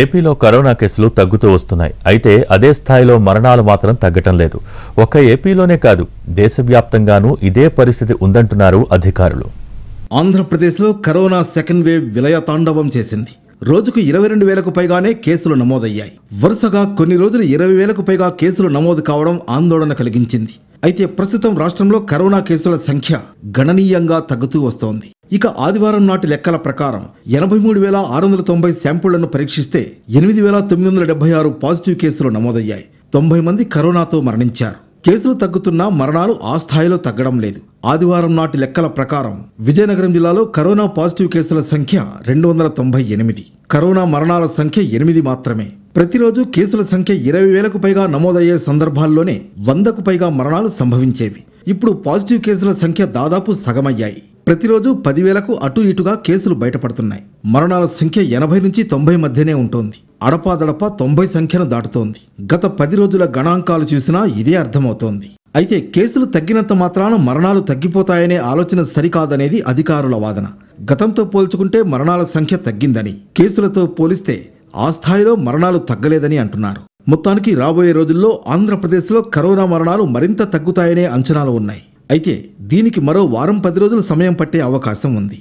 ఏపీలో కరోనా కేసులు తగ్గుతూ వస్తున్నాయి అయితే అదే స్థాయిలో మరణాలు మాత్రం తగ్గటం లేదు ఒక్క ఏపీలోనే కాదు దేశవ్యాప్తంగానూ ఇదే పరిస్థితి ఉందంటున్నారు అధికారులు ఆంధ్రప్రదేశ్లో కరోనా సెకండ్ వేవ్ విలయ తాండవం చేసింది రోజుకు ఇరవై రెండు వేలకు పైగానే కేసులు నమోదయ్యాయి వరుసగా కొన్ని రోజులు ఇరవై వేలకు పైగా కేసులు నమోదు కావడం ఆందోళన కలిగించింది అయితే ప్రస్తుతం రాష్ట్రంలో కరోనా కేసుల సంఖ్య గణనీయంగా తగ్గుతూ వస్తోంది ఇక ఆదివారం నాటి లెక్కల ప్రకారం ఎనభై మూడు వేల ఆరు వందల తొంభై శాంపుళ్లను పరీక్షిస్తే ఎనిమిది వేల తొమ్మిది వందల డెబ్బై ఆరు పాజిటివ్ కేసులు నమోదయ్యాయి తొంభై మంది కరోనాతో మరణించారు కేసులు తగ్గుతున్నా మరణాలు ఆ స్థాయిలో తగ్గడం లేదు ఆదివారం నాటి లెక్కల ప్రకారం విజయనగరం జిల్లాలో కరోనా పాజిటివ్ కేసుల సంఖ్య రెండు వందల తొంభై ఎనిమిది కరోనా మరణాల సంఖ్య ఎనిమిది మాత్రమే ప్రతిరోజు కేసుల సంఖ్య ఇరవై వేలకు పైగా నమోదయ్యే సందర్భాల్లోనే వందకు పైగా మరణాలు సంభవించేవి ఇప్పుడు పాజిటివ్ కేసుల సంఖ్య దాదాపు సగమయ్యాయి ప్రతిరోజు పదివేలకు అటు ఇటుగా కేసులు బయటపడుతున్నాయి మరణాల సంఖ్య ఎనభై నుంచి తొంభై మధ్యనే ఉంటుంది అడపాదడప తొంభై సంఖ్యను దాటుతోంది గత పది రోజుల గణాంకాలు చూసినా ఇదే అర్థమవుతోంది అయితే కేసులు తగ్గినంత మాత్రాన మరణాలు తగ్గిపోతాయనే ఆలోచన సరికాదనేది అధికారుల వాదన గతంతో పోల్చుకుంటే మరణాల సంఖ్య తగ్గిందని కేసులతో పోలిస్తే ఆ స్థాయిలో మరణాలు తగ్గలేదని అంటున్నారు మొత్తానికి రాబోయే రోజుల్లో ఆంధ్రప్రదేశ్లో కరోనా మరణాలు మరింత తగ్గుతాయనే అంచనాలు ఉన్నాయి అయితే దీనికి మరో వారం పది రోజులు సమయం పట్టే అవకాశం ఉంది